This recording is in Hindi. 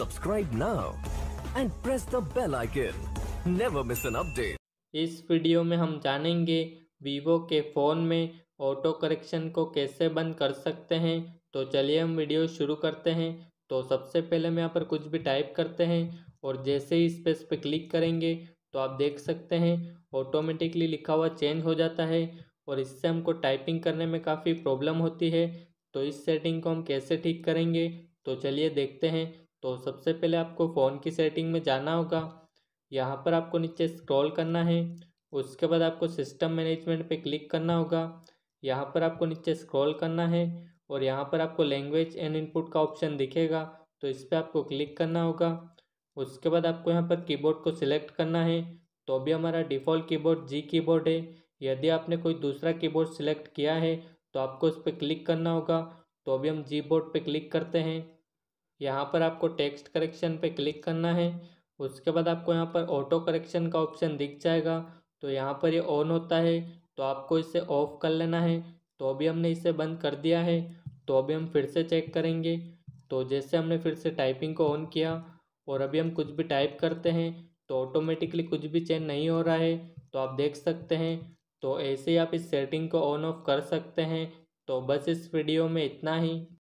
Subscribe now and press the bell icon. Never miss an update. इस वीडियो में हम जानेंगे वीवो के फ़ोन में ऑटो करेक्शन को कैसे बंद कर सकते हैं तो चलिए हम वीडियो शुरू करते हैं तो सबसे पहले हम यहाँ पर कुछ भी टाइप करते हैं और जैसे ही स्पेस पे क्लिक करेंगे तो आप देख सकते हैं ऑटोमेटिकली लिखा हुआ चेंज हो जाता है और इससे हमको टाइपिंग करने में काफ़ी प्रॉब्लम होती है तो इस सेटिंग को हम कैसे ठीक करेंगे तो चलिए देखते हैं तो सबसे पहले आपको फ़ोन की सेटिंग में जाना होगा यहाँ पर आपको नीचे स्क्रॉल करना है उसके बाद आपको सिस्टम मैनेजमेंट पे क्लिक करना होगा यहाँ पर आपको नीचे स्क्रॉल करना है और यहाँ पर आपको लैंग्वेज एंड इनपुट का ऑप्शन दिखेगा तो इस पर आपको क्लिक करना होगा उसके बाद आपको यहाँ पर कीबोर्ड को सिलेक्ट करना है तो अभी हमारा डिफ़ॉल्ट कीबोर्ड जी कीबोर्ड है यदि आपने कोई दूसरा कीबोर्ड सिलेक्ट किया है तो आपको उस पर क्लिक करना होगा तो अभी हम जी बोर्ड पर क्लिक करते हैं यहाँ पर आपको टेक्स्ट करेक्शन पे क्लिक करना है उसके बाद आपको यहाँ पर ऑटो करेक्शन का ऑप्शन दिख जाएगा तो यहाँ पर ये ऑन होता है तो आपको इसे ऑफ़ कर लेना है तो अभी हमने इसे बंद कर दिया है तो अभी हम फिर से चेक करेंगे तो जैसे हमने फिर से टाइपिंग को ऑन किया और अभी हम कुछ भी टाइप करते हैं तो ऑटोमेटिकली कुछ भी चेंज नहीं हो रहा है तो आप देख सकते हैं तो ऐसे ही आप इस सेटिंग को ऑन ऑफ कर सकते हैं तो बस इस वीडियो में इतना ही